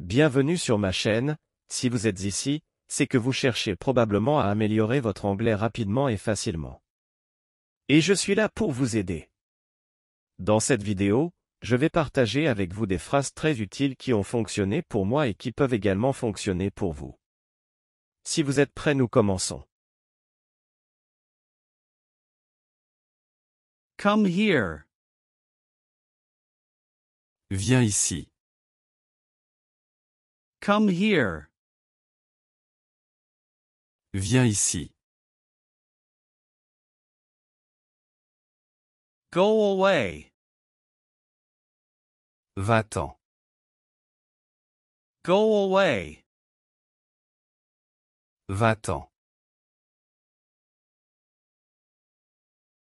Bienvenue sur ma chaîne, si vous êtes ici, c'est que vous cherchez probablement à améliorer votre anglais rapidement et facilement. Et je suis là pour vous aider. Dans cette vidéo, je vais partager avec vous des phrases très utiles qui ont fonctionné pour moi et qui peuvent également fonctionner pour vous. Si vous êtes prêts, nous commençons. Come here. Viens ici. Come here. Viens ici. Go away. Va-t'en. Go away. Va-t'en.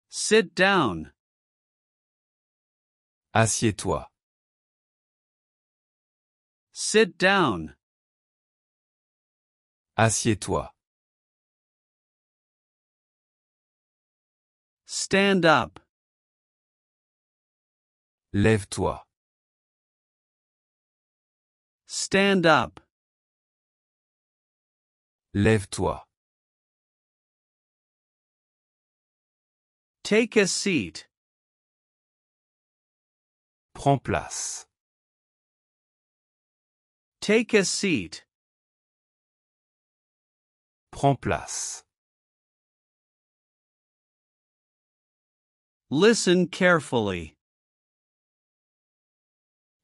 Sit down. Assieds-toi. Sit down. Assieds-toi. Stand up. Lève-toi. Stand up. Lève-toi. Take a seat. Prends place. Take a seat. Prends place. Listen carefully.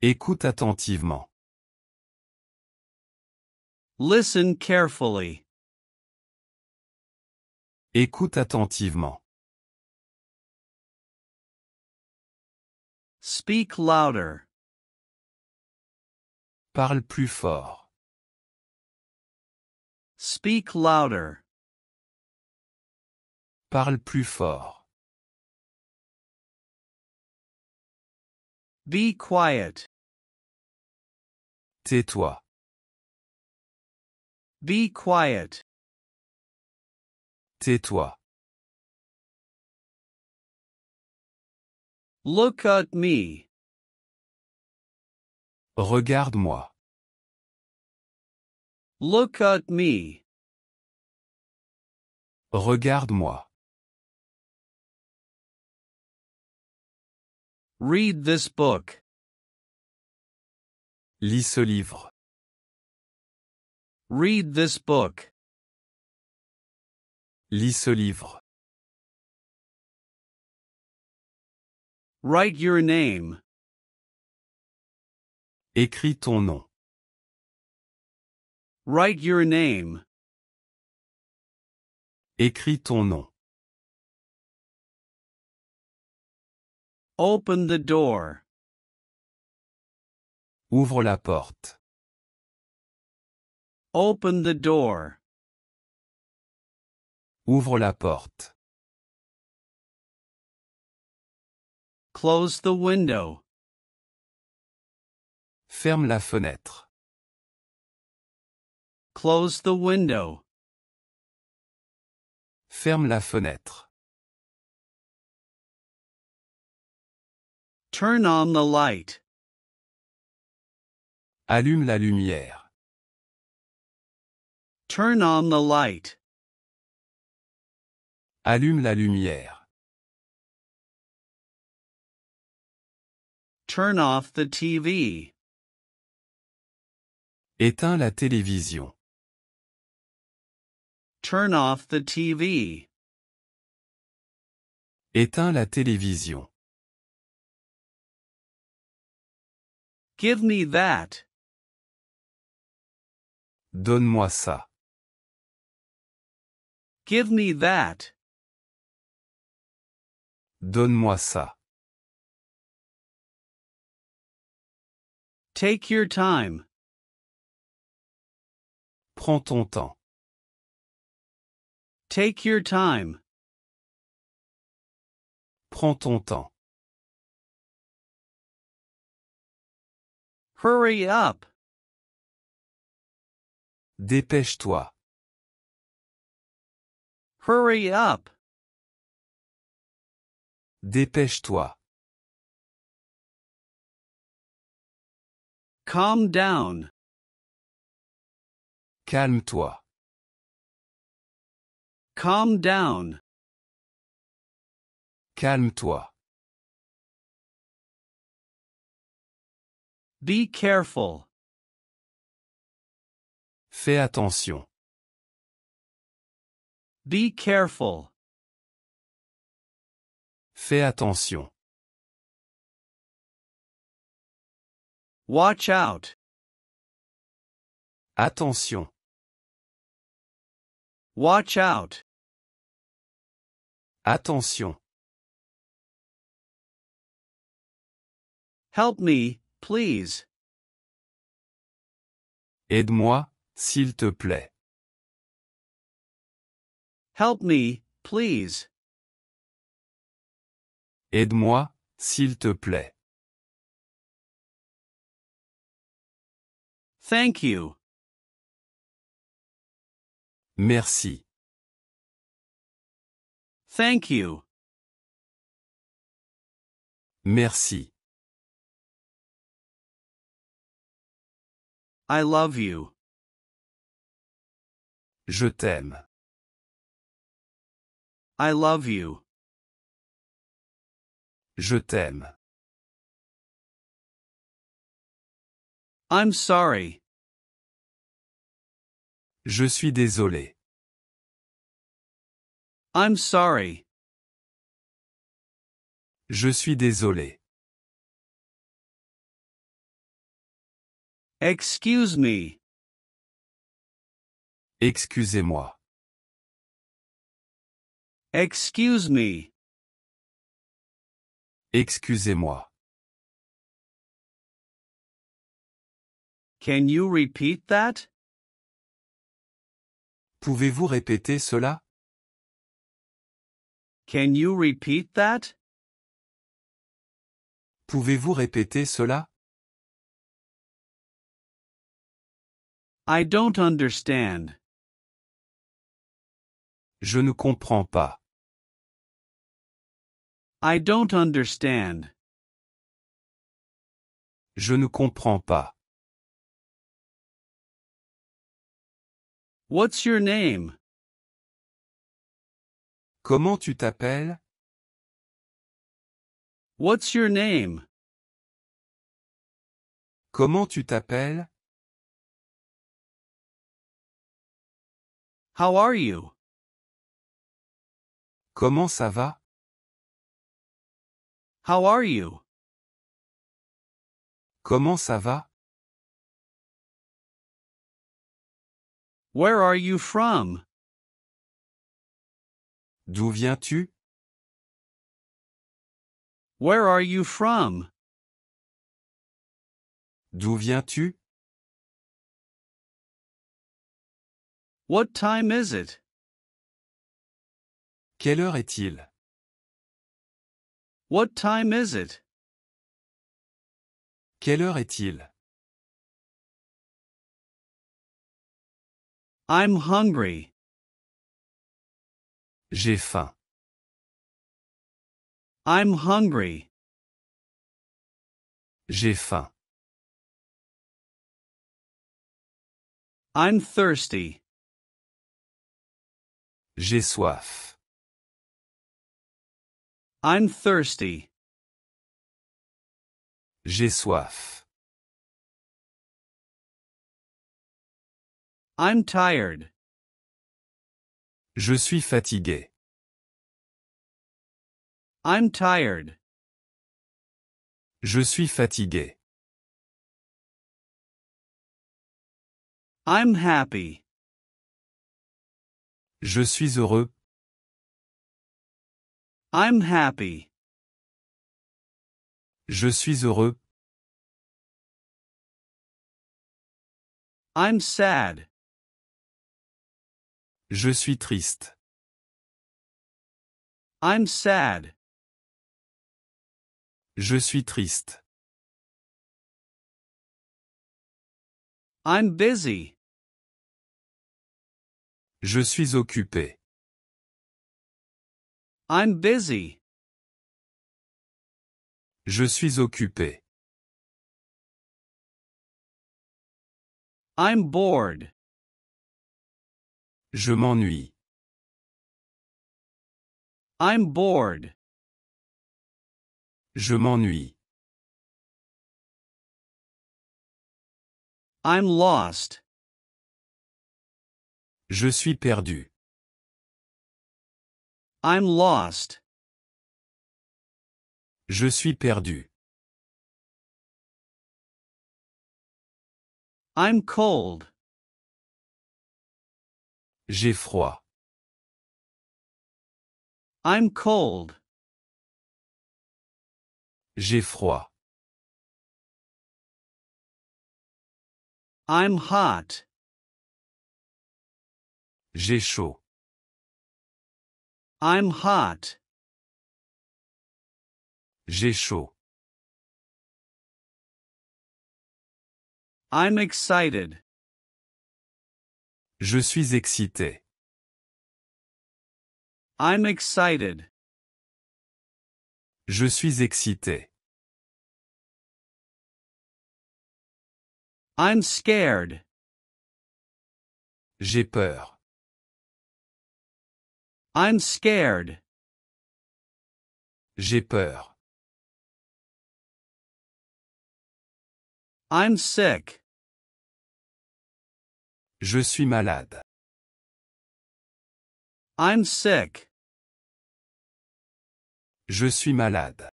Écoute attentivement. Listen carefully. Écoute attentivement. Speak louder. Parle plus fort. Speak louder. Parle plus fort. Be quiet. Tais-toi. Be quiet. Tais-toi. Look at me. Regarde-moi. Look at me. Regarde-moi. Read this book. Lis ce livre. Read this book. Lis ce livre. Write your name. Écris ton nom. Write your name. Écris ton nom. Open the door. Ouvre la porte. Open the door. Ouvre la porte. Close the window. Ferme la fenêtre. Close the window. Ferme la fenêtre. Turn on the light. Allume la lumière. Turn on the light. Allume la lumière. Turn off the TV. Éteins la télévision. Turn off the TV. Éteins la télévision. Give me that. Donne-moi ça. Give me that. Donne-moi ça. Take your time. Prends ton temps. Take your time. Prends ton temps. Hurry up. Dépêche-toi. Hurry up. Dépêche-toi. Calm down. Calme-toi. Calm down. Calme-toi. Be careful. Fais attention. Be careful. Fais attention. Watch out. Attention. Watch out. Attention. Help me, please. Aide-moi, s'il te plaît. Help me, please. Aide-moi, s'il te plaît. Thank you. Merci. Thank you. Merci. I love you. Je t'aime. I love you. Je t'aime. I'm sorry. Je suis désolé. I'm sorry. Je suis désolé. Excuse me. Excusez-moi. Excuse me. Excusez-moi. Can you repeat that? Pouvez-vous répéter cela? Can you repeat that? Pouvez-vous répéter cela? I don't understand. Je ne comprends pas. I don't understand. Je ne comprends pas. What's your name? Comment tu t'appelles? What's your name? Comment tu t'appelles? How are you? Comment ça va? How are you? Comment ça va? Where are you from? D'où viens-tu? Where are you from? D'où viens-tu? What time is it? Quelle heure est-il? What time is it? Quelle heure est-il? I'm hungry. J'ai faim. I'm hungry. J'ai faim. I'm thirsty. J'ai soif. I'm thirsty. J'ai soif. I'm tired. Je suis fatigué. I'm tired. Je suis fatigué. I'm happy. Je suis heureux. I'm happy. Je suis heureux. I'm sad. Je suis triste. I'm sad. Je suis triste. I'm busy. Je suis occupé. I'm busy. Je suis occupé. I'm bored. Je m'ennuie. I'm bored. Je m'ennuie. I'm lost. Je suis perdu. I'm lost. Je suis perdu. I'm cold. J'ai froid. I'm cold. J'ai froid. I'm hot. J'ai chaud. I'm hot. J'ai chaud. I'm excited. Je suis excité. I'm excited. Je suis excité. I'm scared. J'ai peur. I'm scared. J'ai peur. I'm sick. Je suis malade. I'm sick. Je suis malade.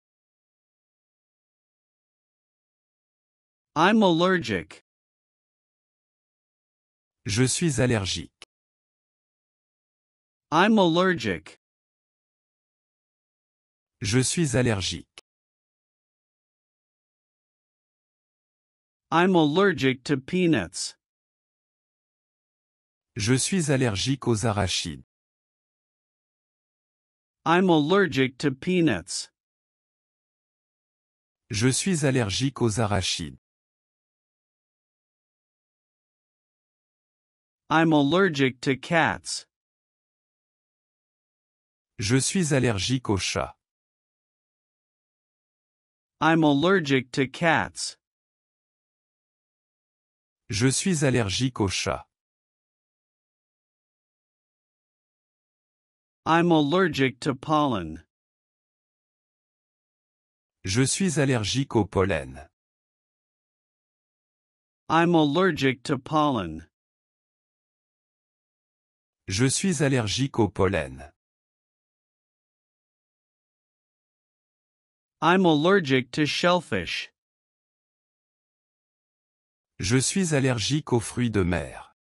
I'm allergic. Je suis allergique. I'm allergic. Je suis allergique. I'm allergic to peanuts. Je suis allergique aux arachides. I'm allergic to peanuts. Je suis allergique aux arachides. I'm allergic to cats. Je suis allergique aux chats. I'm allergic to cats. Je suis allergique aux chats. I'm allergic to pollen. Je suis allergique au pollen. I'm allergic to pollen. Je suis allergique au pollen. I'm allergic to shellfish. Je suis allergique aux fruits de mer.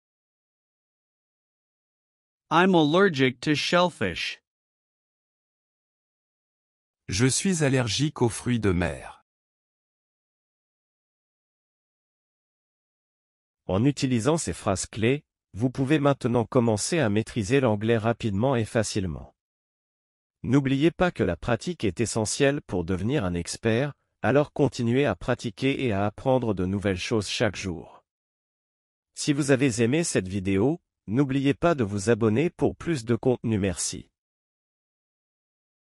I'm allergic to shellfish. Je suis allergique aux fruits de mer. En utilisant ces phrases clés, vous pouvez maintenant commencer à maîtriser l'anglais rapidement et facilement. N'oubliez pas que la pratique est essentielle pour devenir un expert, alors continuez à pratiquer et à apprendre de nouvelles choses chaque jour. Si vous avez aimé cette vidéo, N'oubliez pas de vous abonner pour plus de contenu merci.